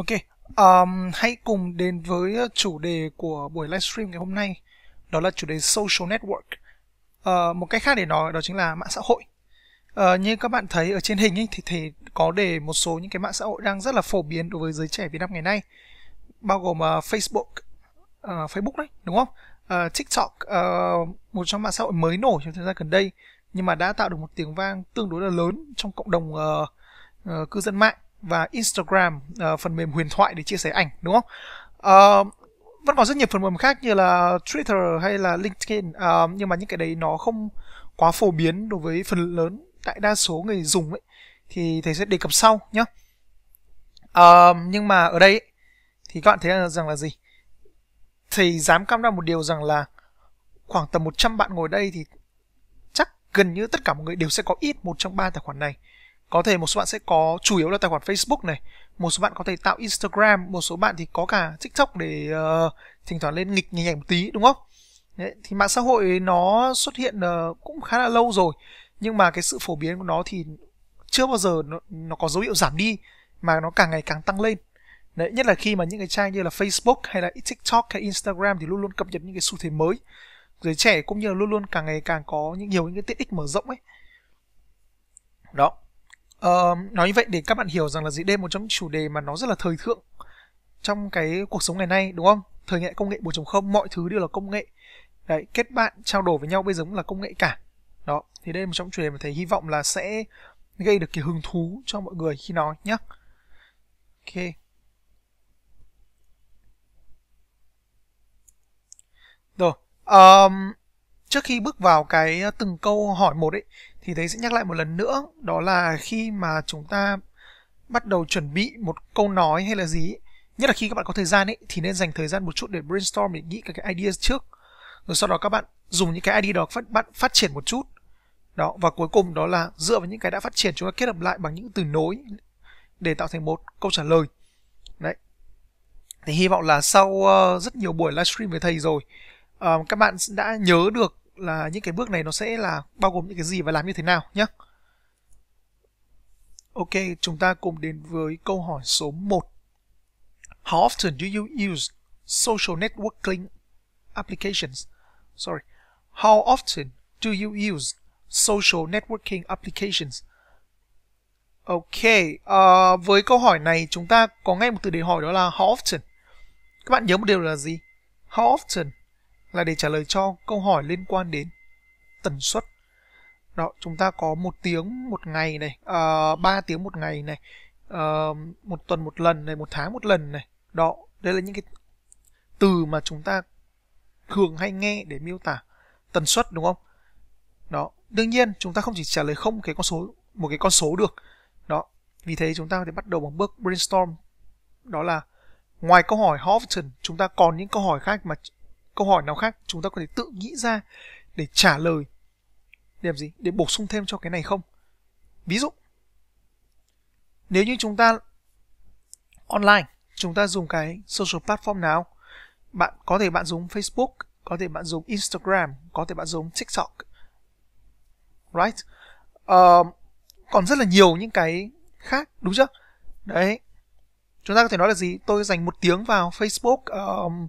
Ok, um, hãy cùng đến với uh, chủ đề của buổi livestream ngày hôm nay Đó là chủ đề Social Network uh, Một cách khác để nói đó chính là mạng xã hội uh, Như các bạn thấy ở trên hình ấy, thì, thì có để một số những cái mạng xã hội đang rất là phổ biến đối với giới trẻ Việt Nam ngày nay Bao gồm uh, Facebook, uh, Facebook đấy, đúng không? Uh, TikTok, uh, một trong mạng xã hội mới nổi trong thời gian gần đây Nhưng mà đã tạo được một tiếng vang tương đối là lớn trong cộng đồng uh, uh, cư dân mạng và Instagram uh, phần mềm huyền thoại để chia sẻ ảnh đúng không? Uh, vẫn còn rất nhiều phần mềm khác như là Twitter hay là LinkedIn uh, nhưng mà những cái đấy nó không quá phổ biến đối với phần lớn đại đa số người dùng ấy thì thầy sẽ đề cập sau nhé. Uh, nhưng mà ở đây ấy, thì các bạn thấy rằng là gì? Thầy dám cam đoan một điều rằng là khoảng tầm 100 bạn ngồi đây thì chắc gần như tất cả mọi người đều sẽ có ít một trong ba tài khoản này có thể một số bạn sẽ có chủ yếu là tài khoản Facebook này một số bạn có thể tạo Instagram một số bạn thì có cả TikTok để uh, thỉnh thoảng lên nghịch nhảy ảnh một tí đúng không Đấy, thì mạng xã hội nó xuất hiện uh, cũng khá là lâu rồi nhưng mà cái sự phổ biến của nó thì chưa bao giờ nó, nó có dấu hiệu giảm đi mà nó càng ngày càng tăng lên Đấy, nhất là khi mà những cái trang như là Facebook hay là TikTok hay Instagram thì luôn luôn cập nhật những cái xu thế mới giới trẻ cũng như là luôn luôn càng ngày càng có những nhiều những cái tiện ích mở rộng ấy đó Uh, nói như vậy để các bạn hiểu rằng là gì đây một trong những chủ đề mà nó rất là thời thượng trong cái cuộc sống ngày nay đúng không? Thời nghệ công nghệ 4.0 mọi thứ đều là công nghệ. Đấy, kết bạn trao đổi với nhau bây giờ cũng là công nghệ cả. Đó, thì đây là một trong những chủ đề mà thầy hy vọng là sẽ gây được cái hứng thú cho mọi người khi nói nhé. Ok. Rồi, um, trước khi bước vào cái ờ, từng câu hỏi một ấy thì thầy sẽ nhắc lại một lần nữa đó là khi mà chúng ta bắt đầu chuẩn bị một câu nói hay là gì nhất là khi các bạn có thời gian ấy thì nên dành thời gian một chút để brainstorm để nghĩ các cái ideas trước rồi sau đó các bạn dùng những cái idea đó phát bạn phát triển một chút đó và cuối cùng đó là dựa vào những cái đã phát triển chúng ta kết hợp lại bằng những từ nối để tạo thành một câu trả lời đấy thì hy vọng là sau uh, rất nhiều buổi livestream với thầy rồi uh, các bạn đã nhớ được là những cái bước này nó sẽ là bao gồm những cái gì và làm như thế nào nhé. Ok, chúng ta cùng đến với câu hỏi số 1. How often do you use social networking applications? Sorry. How often do you use social networking applications? Ok, uh, với câu hỏi này chúng ta có ngay một từ để hỏi đó là how often. Các bạn nhớ một điều là gì? How often là để trả lời cho câu hỏi liên quan đến tần suất. Đó, chúng ta có một tiếng một ngày này, uh, ờ, 3 tiếng một ngày này, uh, một tuần một lần này, một tháng một lần này. Đó, đây là những cái từ mà chúng ta thường hay nghe để miêu tả tần suất đúng không? Đó, đương nhiên chúng ta không chỉ trả lời không cái con số một cái con số được. Đó, vì thế chúng ta có thể bắt đầu bằng bước brainstorm. Đó là ngoài câu hỏi how often chúng ta còn những câu hỏi khác mà câu hỏi nào khác chúng ta có thể tự nghĩ ra để trả lời để làm gì để bổ sung thêm cho cái này không ví dụ nếu như chúng ta online chúng ta dùng cái social platform nào bạn có thể bạn dùng Facebook có thể bạn dùng Instagram có thể bạn dùng TikTok right uh, còn rất là nhiều những cái khác đúng chưa đấy chúng ta có thể nói là gì tôi dành một tiếng vào Facebook um,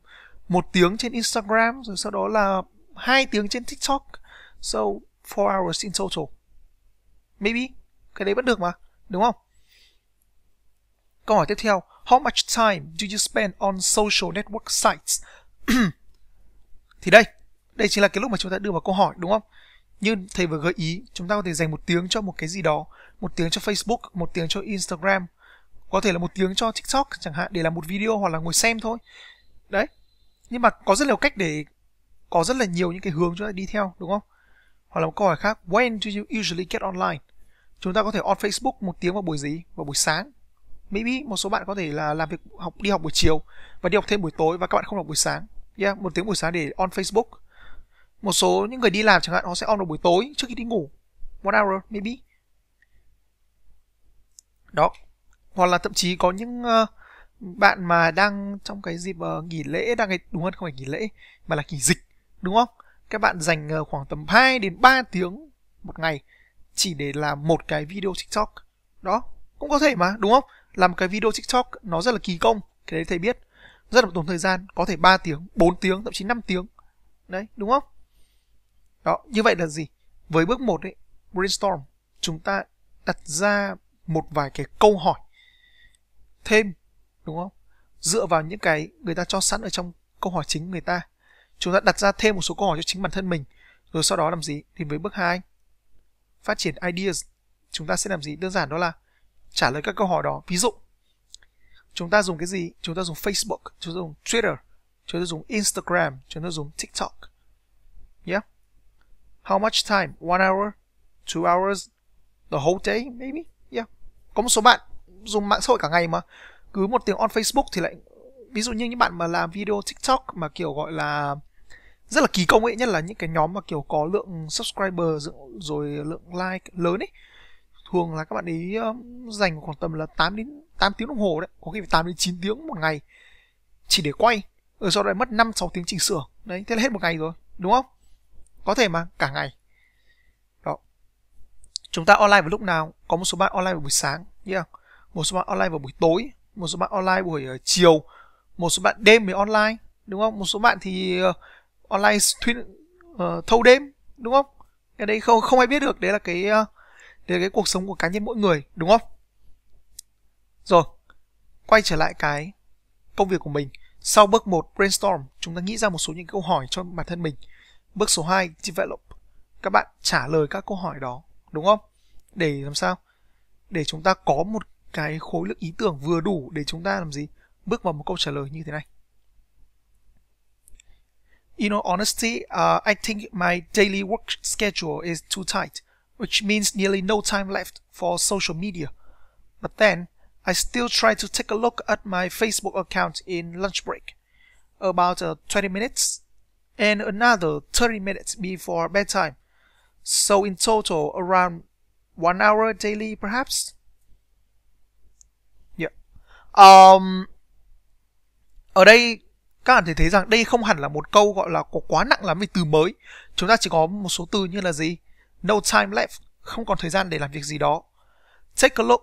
một tiếng trên Instagram rồi sau đó là hai tiếng trên TikTok so four hours in total maybe cái đấy vẫn được mà đúng không câu hỏi tiếp theo how much time do you spend on social network sites thì đây đây chính là cái lúc mà chúng ta đưa vào câu hỏi đúng không như thầy vừa gợi ý chúng ta có thể dành một tiếng cho một cái gì đó một tiếng cho facebook một tiếng cho instagram có thể là một tiếng cho tiktok chẳng hạn để làm một video hoặc là ngồi xem thôi đấy nhưng mà có rất nhiều cách để có rất là nhiều những cái hướng chúng ta đi theo đúng không hoặc là một câu hỏi khác when do you usually get online chúng ta có thể on Facebook một tiếng vào buổi gì vào buổi sáng maybe một số bạn có thể là làm việc học đi học buổi chiều và đi học thêm buổi tối và các bạn không học buổi sáng yeah, một tiếng buổi sáng để on Facebook một số những người đi làm chẳng hạn họ sẽ on vào buổi tối trước khi đi ngủ one hour maybe đó hoặc là thậm chí có những uh, bạn mà đang trong cái dịp uh, nghỉ lễ đang cái đúng hơn không phải nghỉ lễ mà là nghỉ dịch đúng không các bạn dành uh, khoảng tầm 2 đến 3 tiếng một ngày chỉ để làm một cái video tiktok đó cũng có thể mà đúng không làm cái video tiktok nó rất là kỳ công cái đấy thầy biết rất là tốn thời gian có thể 3 tiếng 4 tiếng thậm chí 5 tiếng đấy đúng không đó như vậy là gì với bước 1 ấy brainstorm chúng ta đặt ra một vài cái câu hỏi thêm đúng không dựa vào những cái người ta cho sẵn ở trong câu hỏi chính người ta chúng ta đặt ra thêm một số câu hỏi cho chính bản thân mình rồi sau đó làm gì thì với bước 2 phát triển ideas chúng ta sẽ làm gì đơn giản đó là trả lời các câu hỏi đó ví dụ chúng ta dùng cái gì chúng ta dùng Facebook chúng ta dùng Twitter chúng ta dùng Instagram chúng ta dùng TikTok yeah how much time one hour two hours the whole day maybe yeah có một số bạn dùng mạng xã hội cả ngày mà cứ một tiếng on Facebook thì lại ví dụ như những bạn mà làm video TikTok mà kiểu gọi là rất là kỳ công ấy nhất là những cái nhóm mà kiểu có lượng subscriber rồi lượng like lớn ấy thường là các bạn ấy um, dành khoảng tầm là 8 đến 8 tiếng đồng hồ đấy có khi phải 8 đến 9 tiếng một ngày chỉ để quay rồi ừ, sau đó mất 5 6 tiếng chỉnh sửa đấy thế là hết một ngày rồi đúng không có thể mà cả ngày đó chúng ta online vào lúc nào có một số bạn online vào buổi sáng yeah một số bạn online vào buổi tối một số bạn online buổi ờ, chiều một số bạn đêm mới online đúng không một số bạn thì uh, online thuyên, uh, thâu đêm đúng không cái đấy không không ai biết được đấy là cái uh, đấy là cái cuộc sống của cá nhân mỗi người đúng không rồi quay trở lại cái công việc của mình sau bước 1 brainstorm chúng ta nghĩ ra một số những câu hỏi cho bản thân mình bước số 2 develop các bạn trả lời các câu hỏi đó đúng không để làm sao để chúng ta có một cái khối lượng ý tưởng vừa đủ để chúng ta làm gì bước vào một câu trả lời như thế này You know, honestly, uh, I think my daily work schedule is too tight, which means nearly no time left for social media. But then, I still try to take a look at my Facebook account in lunch break, about uh, 20 minutes, and another 30 minutes before bedtime. So in total, around one hour daily, perhaps. um, ở đây các bạn thể thấy rằng đây không hẳn là một câu gọi là có quá nặng lắm về từ mới chúng ta chỉ có một số từ như là gì no time left không còn thời gian để làm việc gì đó take a look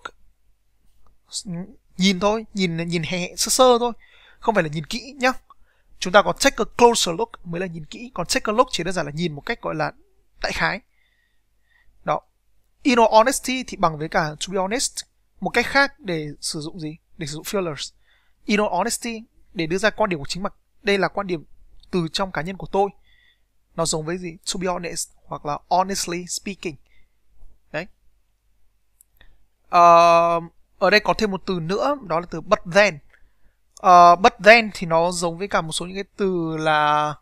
nhìn thôi nhìn nhìn hè sơ sơ thôi không phải là nhìn kỹ nhá chúng ta có take a closer look mới là nhìn kỹ còn take a look chỉ đơn giản là nhìn một cách gọi là đại khái đó in all honesty thì bằng với cả to be honest một cách khác để sử dụng gì để sử dụng fillers in all honesty để đưa ra quan điểm của chính mình đây là quan điểm từ trong cá nhân của tôi nó giống với gì to be honest hoặc là honestly speaking đấy uh, ở đây có thêm một từ nữa đó là từ but then uh, but then thì nó giống với cả một số những cái từ là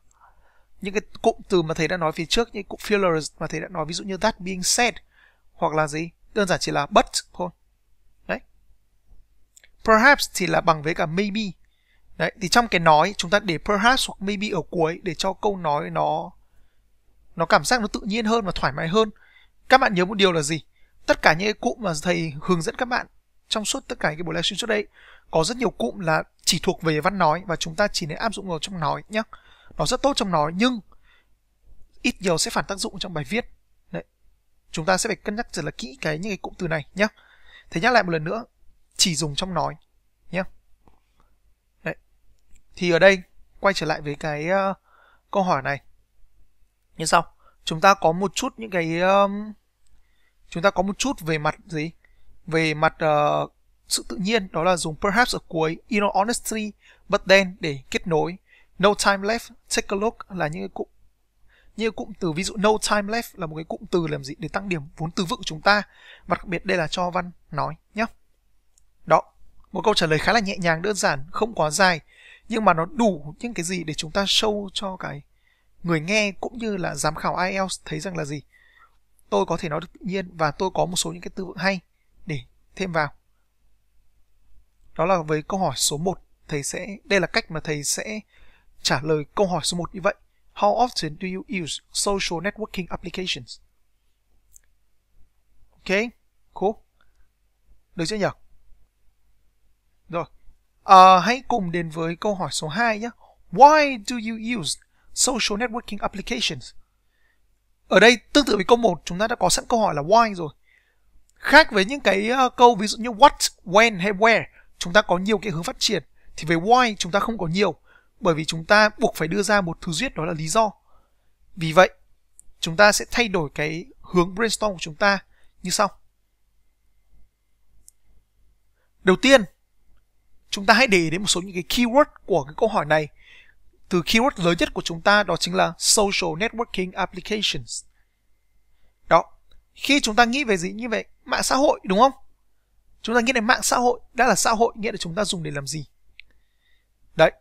những cái cụm từ mà thầy đã nói phía trước những cụm fillers mà thầy đã nói ví dụ như that being said hoặc là gì đơn giản chỉ là but perhaps thì là bằng với cả maybe đấy thì trong cái nói chúng ta để perhaps hoặc maybe ở cuối để cho câu nói nó nó cảm giác nó tự nhiên hơn và thoải mái hơn các bạn nhớ một điều là gì tất cả những cái cụm mà thầy hướng dẫn các bạn trong suốt tất cả cái buổi livestream trước đây có rất nhiều cụm là chỉ thuộc về văn nói và chúng ta chỉ nên áp dụng vào trong nói nhé nó rất tốt trong nói nhưng ít nhiều sẽ phản tác dụng trong bài viết đấy chúng ta sẽ phải cân nhắc rất là kỹ cái những cái cụm từ này nhé thế nhắc lại một lần nữa chỉ dùng trong nói thì ở đây quay trở lại với cái uh, câu hỏi này. Như sau, chúng ta có một chút những cái um, chúng ta có một chút về mặt gì? Về mặt uh, sự tự nhiên đó là dùng perhaps ở cuối, you know honestly, but then để kết nối. No time left, take a look là những cái cụm như cụm từ ví dụ no time left là một cái cụm từ làm gì để tăng điểm vốn từ vựng của chúng ta và đặc biệt đây là cho văn nói nhé đó một câu trả lời khá là nhẹ nhàng đơn giản không quá dài nhưng mà nó đủ những cái gì để chúng ta show cho cái người nghe cũng như là giám khảo IELTS thấy rằng là gì tôi có thể nói được tự nhiên và tôi có một số những cái từ vựng hay để thêm vào đó là với câu hỏi số 1 thầy sẽ đây là cách mà thầy sẽ trả lời câu hỏi số 1 như vậy How often do you use social networking applications? Ok, cool. Được chưa nhỉ? Rồi. Uh, hãy cùng đến với câu hỏi số 2 nhé. Why do you use social networking applications? Ở đây tương tự với câu 1 chúng ta đã có sẵn câu hỏi là why rồi. Khác với những cái uh, câu ví dụ như what, when hay where, chúng ta có nhiều cái hướng phát triển thì về why chúng ta không có nhiều bởi vì chúng ta buộc phải đưa ra một thứ duyết đó là lý do. Vì vậy, chúng ta sẽ thay đổi cái hướng brainstorm của chúng ta như sau. Đầu tiên, chúng ta hãy để ý đến một số những cái keyword của cái câu hỏi này từ keyword lớn nhất của chúng ta đó chính là social networking applications đó khi chúng ta nghĩ về gì như vậy mạng xã hội đúng không chúng ta nghĩ đến mạng xã hội đã là xã hội nghĩa là chúng ta dùng để làm gì đấy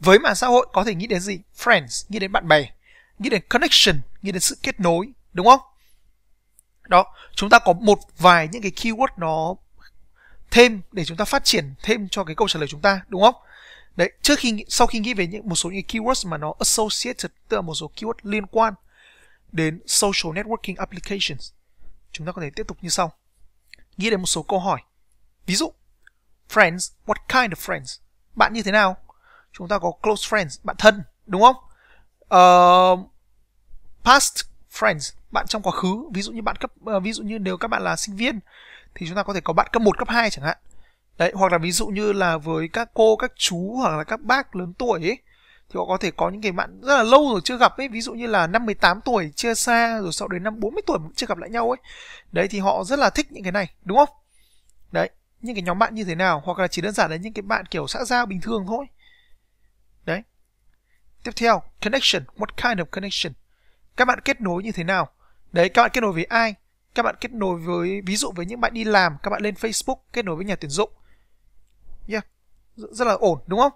với mạng xã hội có thể nghĩ đến gì friends nghĩ đến bạn bè nghĩ đến connection nghĩ đến sự kết nối đúng không đó chúng ta có một vài những cái keyword nó thêm để chúng ta phát triển thêm cho cái câu trả lời chúng ta đúng không đấy trước khi sau khi nghĩ về những một số những keywords mà nó associated tức là một số keywords liên quan đến social networking applications chúng ta có thể tiếp tục như sau nghĩ đến một số câu hỏi ví dụ friends what kind of friends bạn như thế nào chúng ta có close friends bạn thân đúng không uh, past friends bạn trong quá khứ ví dụ như bạn cấp uh, ví dụ như nếu các bạn là sinh viên thì chúng ta có thể có bạn cấp 1, cấp 2 chẳng hạn. Đấy, hoặc là ví dụ như là với các cô, các chú hoặc là các bác lớn tuổi ấy, thì họ có thể có những người bạn rất là lâu rồi chưa gặp ấy, ví dụ như là năm 18 tuổi chia xa rồi sau đến năm 40 tuổi cũng chưa gặp lại nhau ấy. Đấy thì họ rất là thích những cái này, đúng không? Đấy, những cái nhóm bạn như thế nào hoặc là chỉ đơn giản là những cái bạn kiểu xã giao bình thường thôi. Đấy. Tiếp theo, connection, what kind of connection? Các bạn kết nối như thế nào? Đấy, các bạn kết nối với ai? các bạn kết nối với ví dụ với những bạn đi làm các bạn lên Facebook kết nối với nhà tuyển dụng yeah. rất là ổn đúng không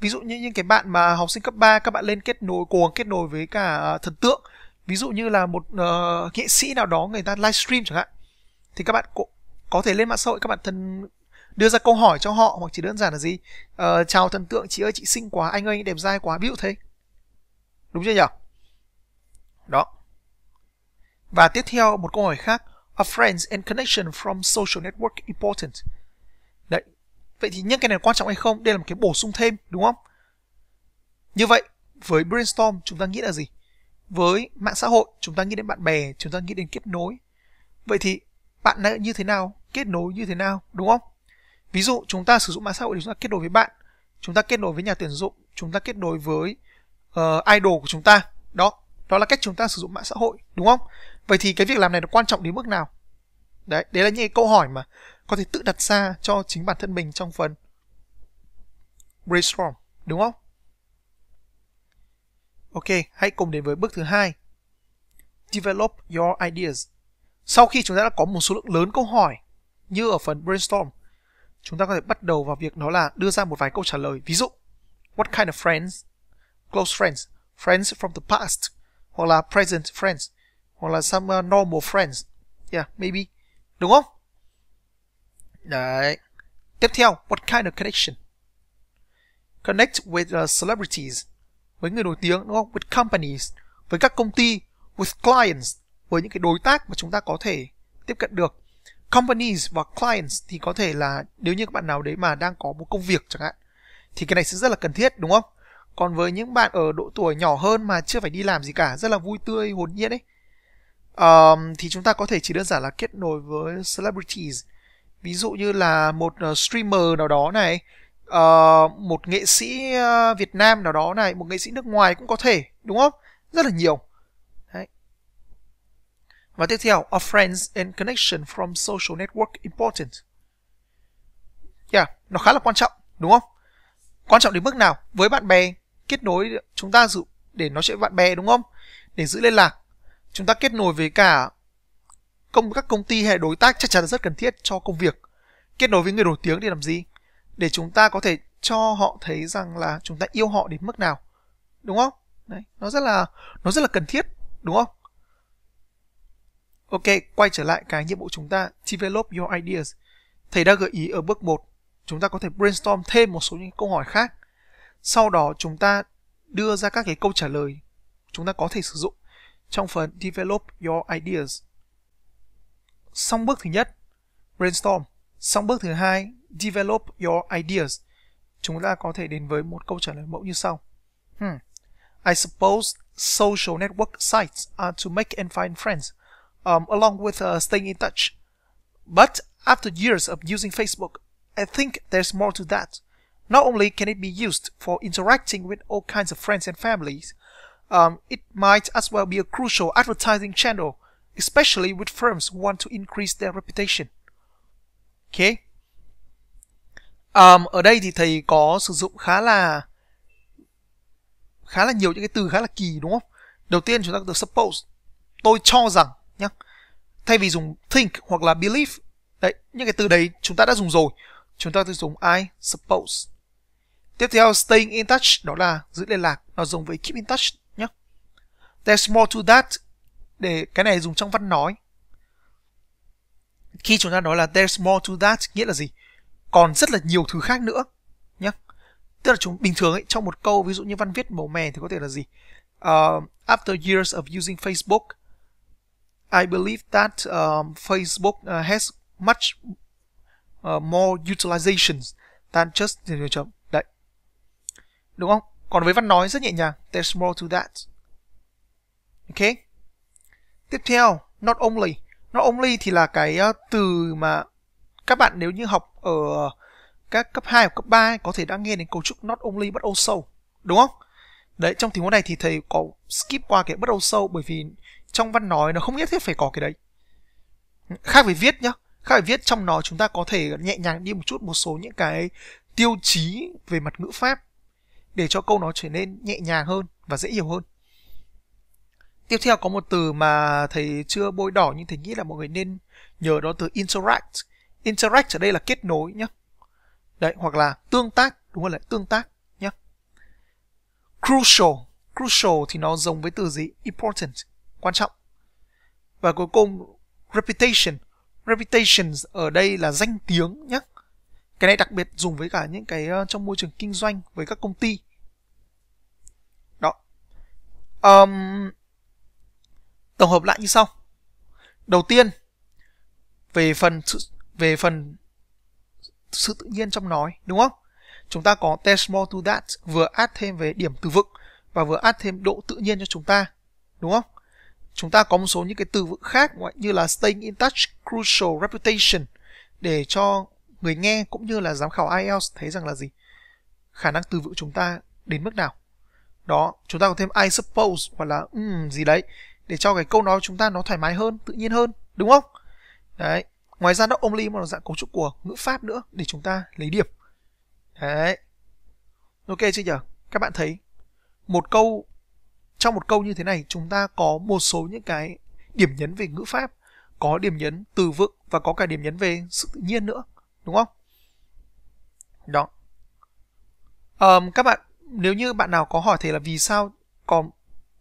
ví dụ như những cái bạn mà học sinh cấp 3 các bạn lên kết nối cố kết nối với cả à, thần tượng ví dụ như là một uh, nghệ sĩ nào đó người ta livestream chẳng hạn thì các bạn cũng có thể lên mạng xã hội các bạn thân đưa ra câu hỏi cho họ hoặc chỉ đơn giản là gì uh, chào thần tượng chị ơi chị xinh quá anh ơi anh đẹp trai quá ví dụ thế đúng chưa nhỉ đó và tiếp theo một câu hỏi khác, a friends and connection from social network important. Đấy. Vậy thì những cái này quan trọng hay không? Đây là một cái bổ sung thêm đúng không? Như vậy, với brainstorm chúng ta nghĩ là gì? Với mạng xã hội chúng ta nghĩ đến bạn bè, chúng ta nghĩ đến kết nối. Vậy thì bạn ấy như thế nào, kết nối như thế nào, đúng không? Ví dụ chúng ta sử dụng mạng xã hội để chúng ta kết nối với bạn, chúng ta kết nối với nhà tuyển dụng, chúng ta kết nối với uh, idol của chúng ta. Đó, đó là cách chúng ta sử dụng mạng xã hội, đúng không? vậy thì cái việc làm này nó quan trọng đến mức nào đấy đấy là những cái câu hỏi mà có thể tự đặt ra cho chính bản thân mình trong phần brainstorm đúng không ok hãy cùng đến với bước thứ hai develop your ideas sau khi chúng ta đã có một số lượng lớn câu hỏi như ở phần brainstorm chúng ta có thể bắt đầu vào việc đó là đưa ra một vài câu trả lời ví dụ what kind of friends close friends friends from the past hoặc là present friends hoặc là some uh, normal friends yeah maybe đúng không đấy tiếp theo what kind of connection connect with uh, celebrities với người nổi tiếng đúng không with companies với các công ty with clients với những cái đối tác mà chúng ta có thể tiếp cận được companies và clients thì có thể là nếu như các bạn nào đấy mà đang có một công việc chẳng hạn thì cái này sẽ rất là cần thiết đúng không còn với những bạn ở độ tuổi nhỏ hơn mà chưa phải đi làm gì cả rất là vui tươi hồn nhiên ấy um, thì chúng ta có thể chỉ đơn giản là kết nối với celebrities ví dụ như là một ờ, streamer nào đó này uh, một nghệ sĩ ờ, Việt Nam nào đó này một nghệ sĩ nước ngoài cũng có thể đúng không rất là nhiều Đấy. và tiếp theo are friends and connection from social network important yeah nó khá là quan trọng đúng không quan trọng đến mức nào với bạn bè kết nối chúng ta dự để nói chuyện với bạn bè đúng không để giữ liên lạc chúng ta kết nối với cả công các công ty hay đối tác chắc chắn là rất cần thiết cho công việc kết nối với người nổi tiếng để làm gì để chúng ta có thể cho họ thấy rằng là chúng ta yêu họ đến mức nào đúng không đấy nó rất là nó rất là cần thiết đúng không ok quay trở lại cái nhiệm vụ chúng ta develop your ideas thầy đã gợi ý ở bước 1 chúng ta có thể brainstorm thêm một số những câu hỏi khác sau đó chúng ta đưa ra các cái câu trả lời chúng ta có thể sử dụng trong phần Develop Your Ideas. Xong bước thứ nhất, brainstorm. Xong bước thứ hai, Develop Your Ideas. Chúng ta có thể đến với một câu trả lời mẫu như sau. Hmm. I suppose social network sites are to make and find friends, um, along with uh, staying in touch. But after years of using Facebook, I think there's more to that. Not only can it be used for interacting with all kinds of friends and families, um, it might as well be a crucial advertising channel, especially with firms who want to increase their reputation. Okay. Um, ở đây thì thầy có sử dụng khá là khá là nhiều những cái từ khá là kỳ đúng không? Đầu tiên chúng ta có từ suppose. Tôi cho rằng nhá. Thay vì dùng think hoặc là believe. Đấy, những cái từ đấy chúng ta đã dùng rồi. Chúng ta sẽ dùng I suppose. Tiếp theo staying in touch đó là giữ liên lạc. Nó dùng với keep in touch There's more to that để cái này dùng trong văn nói. Khi chúng ta nói là there's more to that nghĩa là gì? Còn rất là nhiều thứ khác nữa nhá. Tức là chúng bình thường ấy, trong một câu ví dụ như văn viết màu mè thì có thể là gì? Uh, after years of using Facebook, I believe that um, Facebook uh, has much uh, more utilizations than just Đấy. Đúng không? Còn với văn nói rất nhẹ nhàng. There's more to that ok tiếp theo not only not only thì là cái ờ, từ mà các bạn nếu như học ở các cấp 2 hoặc cấp 3 có thể đã nghe đến cấu trúc not only but also đúng không đấy trong tình huống này thì thầy có skip qua cái but also bởi vì trong văn nói nó không nhất thiết phải có cái đấy khác với viết nhá khác với viết trong nó chúng ta có thể nhẹ nhàng đi một chút một số những cái tiêu chí về mặt ngữ pháp để cho câu nó trở nên nhẹ nhàng hơn và dễ hiểu hơn tiếp theo có một từ mà thầy chưa bôi đỏ nhưng thầy nghĩ là mọi người nên nhớ đó từ interact interact ở đây là kết nối nhé đấy hoặc là tương tác đúng rồi lại tương tác nhé crucial crucial thì nó giống với từ gì important quan trọng và cuối cùng reputation reputation ở đây là danh tiếng nhé cái này đặc biệt dùng với cả những cái ờ, trong môi trường kinh doanh với các công ty đó um, Tổng hợp lại như sau. Đầu tiên, về phần sự, về phần sự tự nhiên trong nói, đúng không? Chúng ta có test more to that vừa add thêm về điểm từ vựng và vừa add thêm độ tự nhiên cho chúng ta, đúng không? Chúng ta có một số những cái từ vựng khác như là staying in touch, crucial, reputation để cho người nghe cũng như là giám khảo IELTS thấy rằng là gì? Khả năng từ vựng chúng ta đến mức nào? Đó, chúng ta có thêm I suppose hoặc là um, gì đấy để cho cái câu nói của chúng ta nó thoải mái hơn tự nhiên hơn đúng không đấy ngoài ra nó only một dạng cấu trúc của ngữ pháp nữa để chúng ta lấy điểm đấy ok chưa nhỉ các bạn thấy một câu trong một câu như thế này chúng ta có một số những cái điểm nhấn về ngữ pháp có điểm nhấn từ vựng và có cả điểm nhấn về sự tự nhiên nữa đúng không đó um, các bạn nếu như bạn nào có hỏi thầy là vì sao còn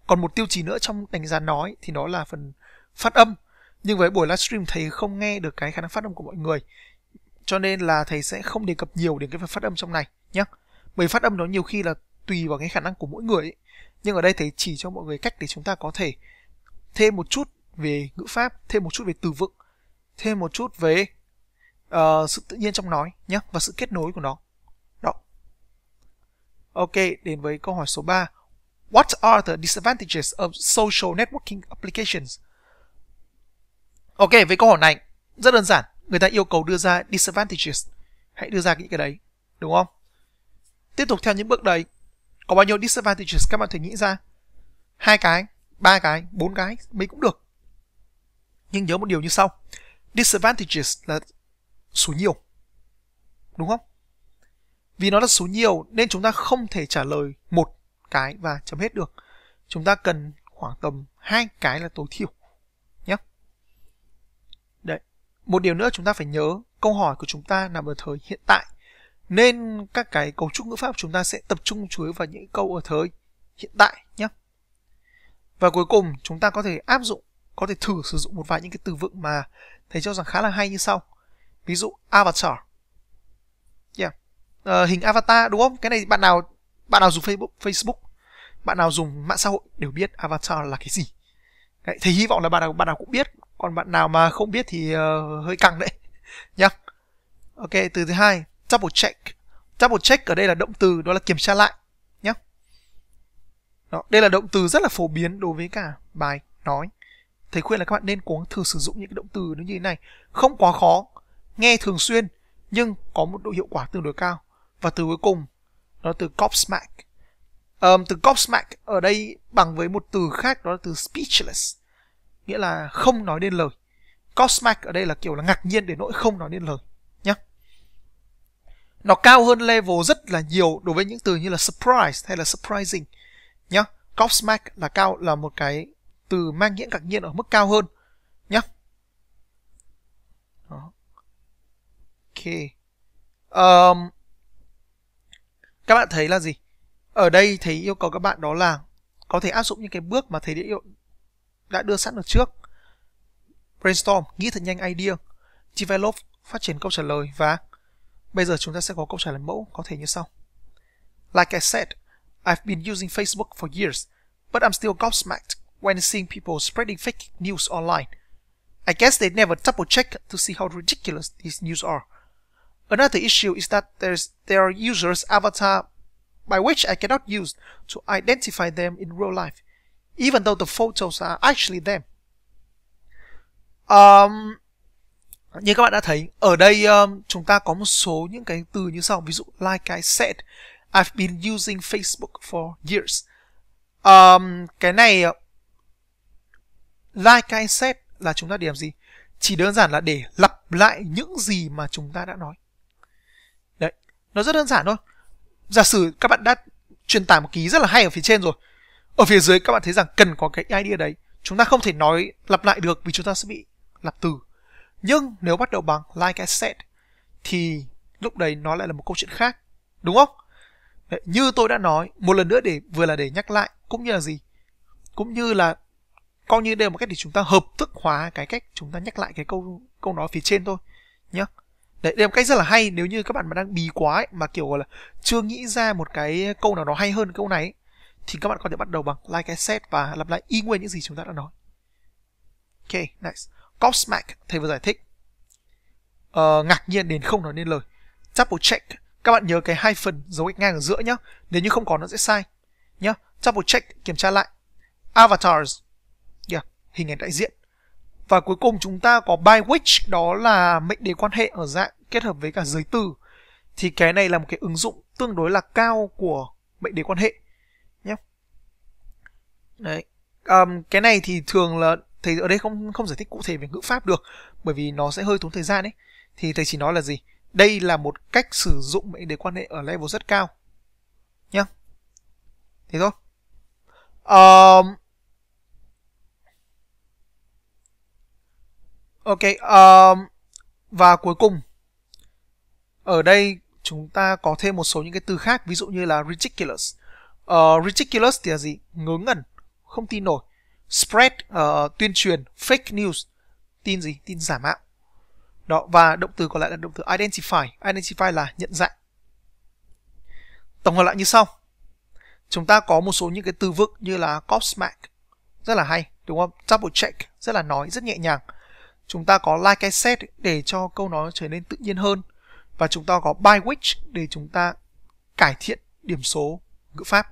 còn một tiêu chí nữa trong đánh giá nói thì đó là phần phát âm nhưng với buổi livestream thầy không nghe được cái khả năng phát âm của mọi người cho nên là thầy sẽ không đề cập nhiều đến cái phần phát âm trong này nhé bởi phát âm nó nhiều khi là tùy vào cái khả năng của mỗi người ấy. nhưng ở đây thầy chỉ cho mọi người cách để chúng ta có thể thêm một chút về ngữ pháp thêm một chút về từ vựng thêm một chút về uh, sự tự nhiên trong nói nhé và sự kết nối của nó đó ok đến với câu hỏi số 3 What are the disadvantages of social networking applications? Ok, với câu hỏi này rất đơn giản, người ta yêu cầu đưa ra disadvantages. Hãy đưa ra những cái đấy, đúng không? Tiếp tục theo những bước đấy, có bao nhiêu disadvantages các bạn thể nghĩ ra? Hai cái, ba cái, bốn cái, mấy cũng được. Nhưng nhớ một điều như sau. Disadvantages là số nhiều. Đúng không? Vì nó là số nhiều nên chúng ta không thể trả lời một cái và chấm hết được chúng ta cần khoảng tầm hai cái là tối thiểu nhé đấy một điều nữa chúng ta phải nhớ câu hỏi của chúng ta nằm ở thời hiện tại nên các cái cấu trúc ngữ pháp chúng ta sẽ tập trung chuối vào những câu ở thời hiện tại nhé và cuối cùng chúng ta có thể áp dụng có thể thử sử dụng một vài những cái từ vựng mà thầy cho rằng khá là hay như sau ví dụ avatar yeah. uh, hình avatar đúng không cái này bạn nào bạn nào dùng facebook facebook bạn nào dùng mạng xã hội đều biết avatar là cái gì đấy, thì hy vọng là bạn nào bạn nào cũng biết còn bạn nào mà không biết thì uh, hơi căng đấy nhá ok từ thứ hai double check double check ở đây là động từ đó là kiểm tra lại nhá đó, đây là động từ rất là phổ biến đối với cả bài nói thầy khuyên là các bạn nên cố gắng thử sử dụng những cái động từ nó như thế này không quá khó nghe thường xuyên nhưng có một độ hiệu quả tương đối cao và từ cuối cùng đó từ gobsmack um, từ gobsmack ở đây bằng với một từ khác đó là từ speechless nghĩa là không nói nên lời gobsmack ở đây là kiểu là ngạc nhiên đến nỗi không nói nên lời nhé nó cao hơn level rất là nhiều đối với những từ như là surprise hay là surprising nhá gobsmack là cao là một cái từ mang nghĩa ngạc nhiên ở mức cao hơn nhá đó. ok um, các bạn thấy là gì ở đây thầy yêu cầu các bạn đó là có thể áp dụng những cái bước mà thầy đã, yêu, đã đưa sẵn ở trước brainstorm nghĩ thật nhanh idea develop phát triển câu trả lời và bây giờ chúng ta sẽ có câu trả lời mẫu có thể như sau like I said I've been using Facebook for years but I'm still gobsmacked when seeing people spreading fake news online I guess they never double check to see how ridiculous these news are Another issue is that there's, there are users' avatar by which I cannot use to identify them in real life, even though the photos are actually them. Um, như các bạn đã thấy, ở đây um, chúng ta có một số những cái từ như sau, ví dụ like I said, I've been using Facebook for years. Um, cái này uh, like I said là chúng ta để làm gì? Chỉ đơn giản là để lặp lại những gì mà chúng ta đã nói nó rất đơn giản thôi giả sử các bạn đã truyền tải một ký rất là hay ở phía trên rồi ở phía dưới các bạn thấy rằng cần có cái idea đấy chúng ta không thể nói lặp lại được vì chúng ta sẽ bị lặp từ nhưng nếu bắt đầu bằng like I said thì lúc đấy nó lại là một câu chuyện khác đúng không đấy, như tôi đã nói một lần nữa để vừa là để nhắc lại cũng như là gì cũng như là coi như đây là một cách để chúng ta hợp thức hóa cái cách chúng ta nhắc lại cái câu câu nói phía trên thôi nhé đấy đây là một cách rất là hay nếu như các bạn mà đang bí quá ấy, mà kiểu là chưa nghĩ ra một cái câu nào đó hay hơn câu này ấy, thì các bạn có thể bắt đầu bằng like cái set và lặp lại y nguyên những gì chúng ta đã nói ok nice Cosmac thầy vừa giải thích uh, ngạc nhiên đến không nói nên lời double check các bạn nhớ cái hai phần dấu cách ngang ở giữa nhá nếu như không có nó sẽ sai nhá double check kiểm tra lại avatars yeah, dạ, hình ảnh đại diện và cuối cùng chúng ta có by which đó là mệnh đề quan hệ ở dạng kết hợp với cả giới từ thì cái này là một cái ứng dụng tương đối là cao của mệnh đề quan hệ nhé đấy um, cái này thì thường là thầy ở đây không không giải thích cụ thể về ngữ pháp được bởi vì nó sẽ hơi tốn thời gian ấy thì thầy chỉ nói là gì đây là một cách sử dụng mệnh đề quan hệ ở level rất cao nhá thế thôi um, ok um, và cuối cùng ở đây chúng ta có thêm một số những cái từ khác ví dụ như là ridiculous uh, ờ, ridiculous thì là gì ngớ ngẩn không tin nổi spread uh, tuyên truyền fake news tin gì tin giả mạo đó và động từ còn lại là động từ identify identify là nhận dạng tổng hợp lại như sau chúng ta có một số những cái từ vựng như là smack rất là hay đúng không double check rất là nói rất nhẹ nhàng chúng ta có like cái set để cho câu nói trở nên tự nhiên hơn và chúng ta có by which để chúng ta cải thiện điểm số ngữ pháp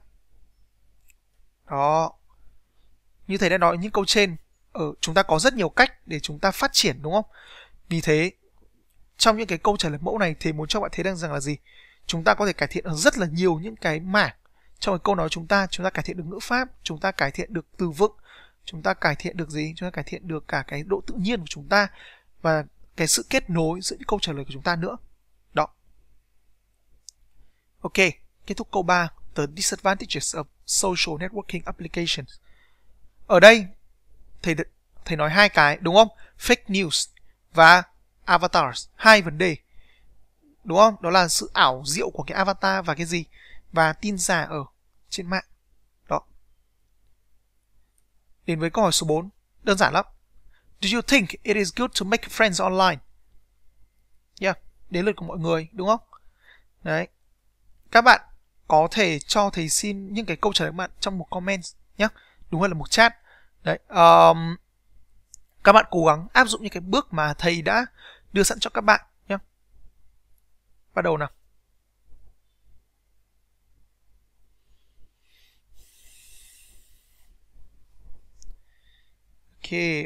đó như thầy đã nói những câu trên ở ờ, chúng ta có rất nhiều cách để chúng ta phát triển đúng không vì thế trong những cái câu trả lời mẫu này thì muốn cho bạn thấy rằng rằng là gì chúng ta có thể cải thiện ở rất là nhiều những cái mảng trong cái câu nói chúng ta chúng ta cải thiện được ngữ pháp chúng ta cải thiện được từ vựng chúng ta cải thiện được gì chúng ta cải thiện được cả cái độ tự nhiên của chúng ta và cái sự kết nối giữa những câu trả lời của chúng ta nữa đó ok kết thúc câu 3 the disadvantages of social networking applications ở đây thầy thầy nói hai cái đúng không fake news và avatars hai vấn đề đúng không đó là sự ảo diệu của cái avatar và cái gì và tin giả ở trên mạng Đến với câu hỏi số 4, đơn giản lắm. Do you think it is good to make friends online? Yeah, đến lượt của mọi người, đúng không? Đấy. Các bạn có thể cho thầy xin những cái câu trả lời của bạn trong một comment nhé. Đúng hơn là một chat. Đấy. Um, các bạn cố gắng áp dụng những cái bước mà thầy đã đưa sẵn cho các bạn nhé. Bắt đầu nào.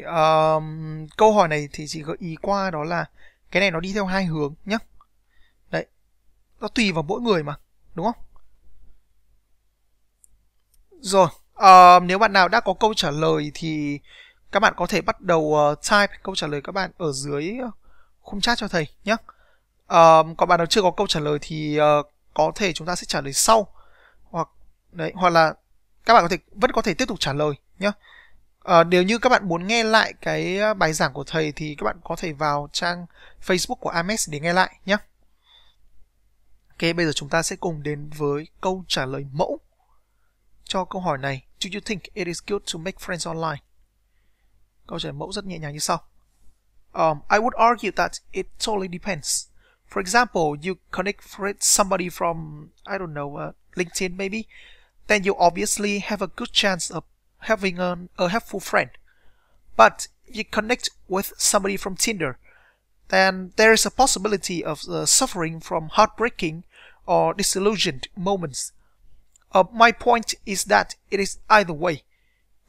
um, câu hỏi này thì chị gợi ý qua đó là cái này nó đi theo hai hướng nhá. Đấy. Nó tùy vào mỗi người mà, đúng không? Rồi, uh, nếu bạn nào đã có câu trả lời thì các bạn có thể bắt đầu uh, type câu trả lời các bạn ở dưới khung chat cho thầy nhé. Uh, còn bạn nào chưa có câu trả lời thì uh, có thể chúng ta sẽ trả lời sau hoặc đấy hoặc là các bạn có thể vẫn có thể tiếp tục trả lời nhé. À, nếu như các bạn muốn nghe lại cái ờ, bài giảng của thầy thì các bạn có thể vào trang Facebook của Amex để nghe lại nhé. Ok, bây giờ chúng ta sẽ cùng đến với câu trả lời mẫu cho câu hỏi này. Do you think it is good to make friends online? Câu trả lời mẫu rất nhẹ nhàng như sau. Um, I would argue that it totally depends. For example, you connect with somebody from, I don't know, uh, LinkedIn maybe, then you obviously have a good chance of having an, a helpful friend. But if you connect with somebody from Tinder, then there is a possibility of uh, suffering from heartbreaking or disillusioned moments. Uh, my point is that it is either way,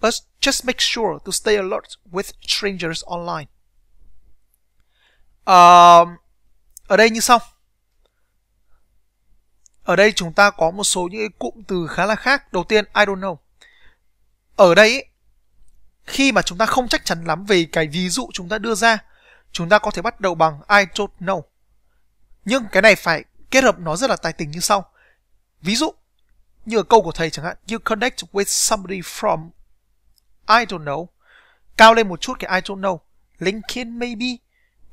but just make sure to stay alert with strangers online. Um, ở đây như sau. Ở đây chúng ta có một số những cái cụm từ khá là khác. Đầu tiên, I don't know. ở đây ý, khi mà chúng ta không chắc chắn lắm về cái ví dụ chúng ta đưa ra chúng ta có thể bắt đầu bằng I don't know nhưng cái này phải kết hợp nó rất là tài tình như sau ví dụ như ở câu của thầy chẳng hạn you connect with somebody from I don't know cao lên một chút cái I don't know LinkedIn maybe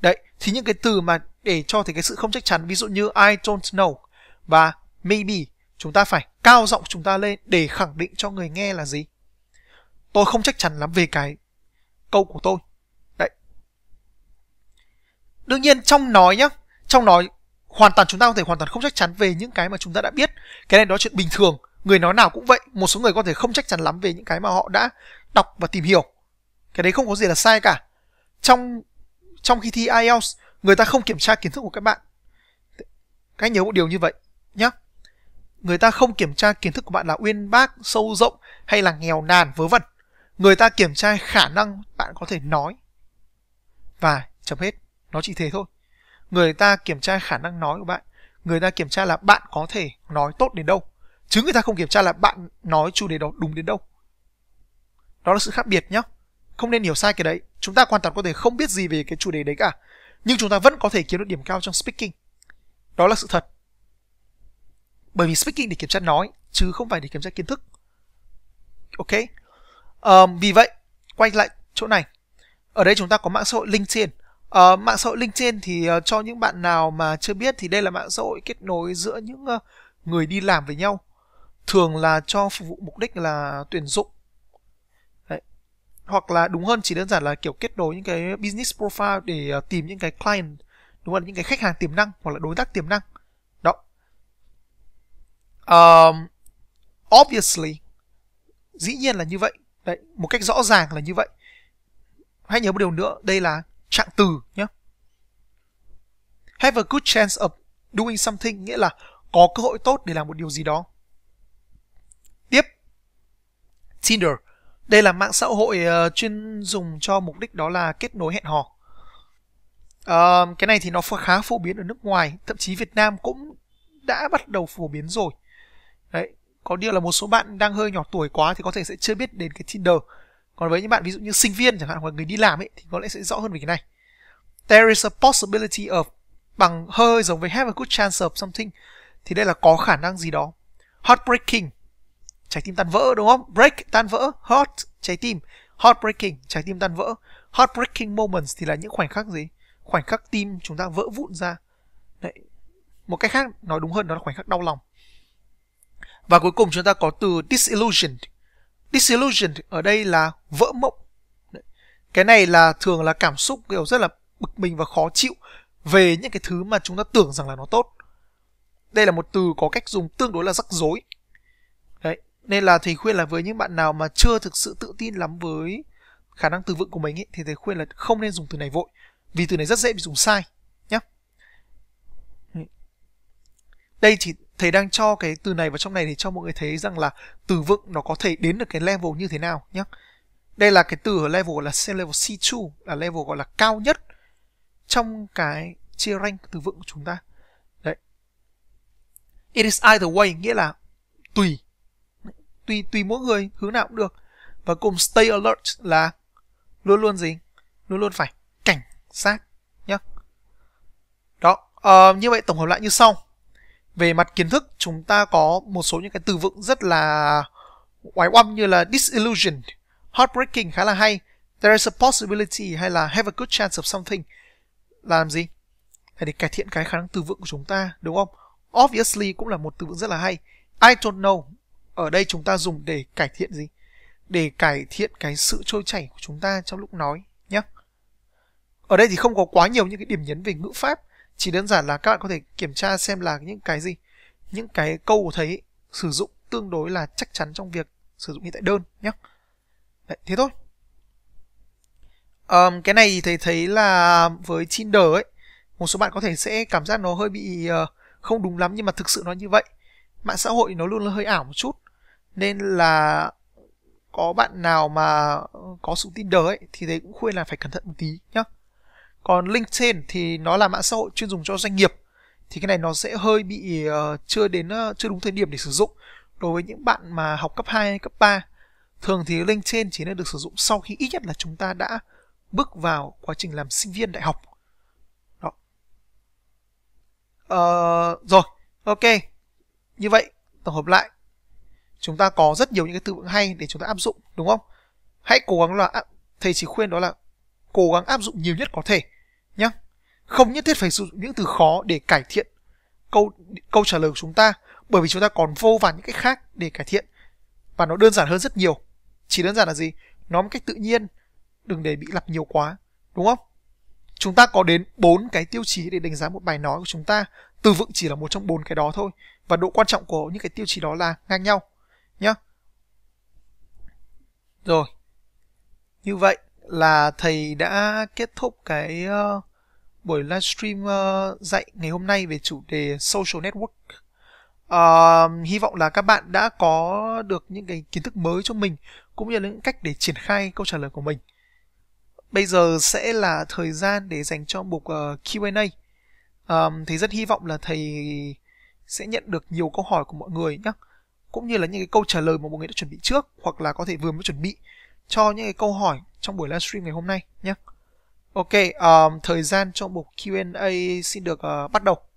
đấy thì những cái từ mà để cho thấy cái sự không chắc chắn ví dụ như I don't know và maybe chúng ta phải cao giọng chúng ta lên để khẳng định cho người nghe là gì tôi không chắc chắn lắm về cái câu của tôi đấy đương nhiên trong nói nhá trong nói hoàn toàn chúng ta có thể hoàn toàn không chắc chắn về những cái mà chúng ta đã biết cái này đó chuyện bình thường người nói nào cũng vậy một số người có thể không chắc chắn lắm về những cái mà họ đã đọc và tìm hiểu cái đấy không có gì là sai cả trong trong khi thi IELTS người ta không kiểm tra kiến thức của các bạn các anh nhớ một điều như vậy nhé người ta không kiểm tra kiến thức của bạn là uyên bác sâu rộng hay là nghèo nàn vớ vẩn người ta kiểm tra khả năng bạn có thể nói và chấm hết nó chỉ thế thôi người ta kiểm tra khả năng nói của bạn người ta kiểm tra là bạn có thể nói tốt đến đâu chứ người ta không kiểm tra là bạn nói chủ đề đó đúng đến đâu đó là sự khác biệt nhá không nên hiểu sai cái đấy chúng ta hoàn toàn có thể không biết gì về cái chủ đề đấy cả nhưng chúng ta vẫn có thể kiếm được điểm cao trong speaking đó là sự thật bởi vì speaking để kiểm tra nói chứ không phải để kiểm tra kiến thức ok à, vì vậy quay lại chỗ này ở đây chúng ta có mạng xã hội LinkedIn à, mạng xã hội LinkedIn thì uh, cho những bạn nào mà chưa biết thì đây là mạng xã hội kết nối giữa những uh, người đi làm với nhau thường là cho phục vụ mục đích là tuyển dụng Đấy. hoặc là đúng hơn chỉ đơn giản là kiểu kết nối những cái business profile để uh, tìm những cái client đúng không những cái khách hàng tiềm năng hoặc là đối tác tiềm năng đó um, obviously dĩ nhiên là như vậy đấy một cách rõ ràng là như vậy hãy nhớ một điều nữa đây là trạng từ nhé have a good chance of doing something nghĩa là có cơ hội tốt để làm một điều gì đó tiếp Tinder đây là mạng xã hội uh, chuyên dùng cho mục đích đó là kết nối hẹn hò uh, cái này thì nó khá phổ biến ở nước ngoài thậm chí Việt Nam cũng đã bắt đầu phổ biến rồi có điều là một số bạn đang hơi nhỏ tuổi quá thì có thể sẽ chưa biết đến cái Tinder còn với những bạn ví dụ như sinh viên chẳng hạn hoặc người đi làm ấy thì có lẽ sẽ rõ hơn về cái này there is a possibility of bằng hơi giống với have a good chance of something thì đây là có khả năng gì đó heartbreaking trái tim tan vỡ đúng không break tan vỡ heart trái tim heartbreaking trái tim tan vỡ heartbreaking moments thì là những khoảnh khắc gì khoảnh khắc tim chúng ta vỡ vụn ra Đấy. một cách khác nói đúng hơn đó là khoảnh khắc đau lòng và cuối cùng chúng ta có từ disillusioned. Disillusioned ở đây là vỡ mộng. Cái này là thường là cảm xúc kiểu rất là bực mình và khó chịu về những cái thứ mà chúng ta tưởng rằng là nó tốt. Đây là một từ có cách dùng tương đối là rắc rối. Đấy, nên là thầy khuyên là với những bạn nào mà chưa thực sự tự tin lắm với khả năng từ vựng của mình ấy, thì thầy khuyên là không nên dùng từ này vội vì từ này rất dễ bị dùng sai nhé đây chỉ thầy đang cho cái từ này vào trong này để cho mọi người thấy rằng là từ vựng nó có thể đến được cái level như thế nào nhé đây là cái từ ở level gọi là C level C2 là level gọi là cao nhất trong cái chia rank từ vựng của chúng ta đấy it is either way nghĩa là tùy tùy tùy mỗi người hướng nào cũng được và cùng stay alert là luôn luôn gì luôn luôn phải cảnh giác nhé đó uh, như vậy tổng hợp lại như sau về mặt kiến thức chúng ta có một số những cái từ vựng rất là oái oăm như là disillusion, heartbreaking khá là hay, there is a possibility hay là have a good chance of something là làm gì? Là để cải thiện cái khả năng từ vựng của chúng ta đúng không? Obviously cũng là một từ vựng rất là hay. I don't know ở đây chúng ta dùng để cải thiện gì? Để cải thiện cái sự trôi chảy của chúng ta trong lúc nói nhé. Ở đây thì không có quá nhiều những cái điểm nhấn về ngữ pháp chỉ đơn giản là các bạn có thể kiểm tra xem là những cái gì những cái câu của thầy ấy, sử dụng tương đối là chắc chắn trong việc sử dụng hiện tại đơn nhé Đấy, thế thôi um, cái này thì thầy thấy là với Tinder ấy một số bạn có thể sẽ cảm giác nó hơi bị uh, không đúng lắm nhưng mà thực sự nó như vậy mạng xã hội nó luôn là hơi ảo một chút nên là có bạn nào mà có sự tin Tinder ấy thì thầy cũng khuyên là phải cẩn thận một tí nhé còn LinkedIn thì nó là mạng xã hội chuyên dùng cho doanh nghiệp thì cái này nó sẽ hơi bị uh, chưa đến uh, chưa đúng thời điểm để sử dụng đối với những bạn mà học cấp 2 hay cấp 3 thường thì LinkedIn chỉ nên được sử dụng sau khi ít nhất là chúng ta đã bước vào quá trình làm sinh viên đại học đó uh, rồi ok như vậy tổng hợp lại chúng ta có rất nhiều những cái từ vựng hay để chúng ta áp dụng đúng không hãy cố gắng là thầy chỉ khuyên đó là cố gắng áp dụng nhiều nhất có thể nhé không nhất thiết phải sử dụng những từ khó để cải thiện câu câu trả lời của chúng ta bởi vì chúng ta còn vô vàn những cách khác để cải thiện và nó đơn giản hơn rất nhiều chỉ đơn giản là gì nó một cách tự nhiên đừng để bị lặp nhiều quá đúng không chúng ta có đến bốn cái tiêu chí để đánh giá một bài nói của chúng ta từ vựng chỉ là một trong bốn cái đó thôi và độ quan trọng của những cái tiêu chí đó là ngang nhau nhá rồi như vậy là thầy đã kết thúc cái uh, buổi livestream uh, dạy ngày hôm nay về chủ đề social network. Uh, hy vọng là các bạn đã có được những cái kiến thức mới cho mình cũng như là những cách để triển khai câu trả lời của mình. Bây giờ sẽ là thời gian để dành cho mục uh, Q&A. Um, thì rất hy vọng là thầy sẽ nhận được nhiều câu hỏi của mọi người nhé cũng như là những cái câu trả lời mà mọi người đã chuẩn bị trước hoặc là có thể vừa mới chuẩn bị cho những cái câu hỏi trong buổi livestream ngày hôm nay nhé Ok, um, thời gian cho mục Q&A xin được uh, bắt đầu.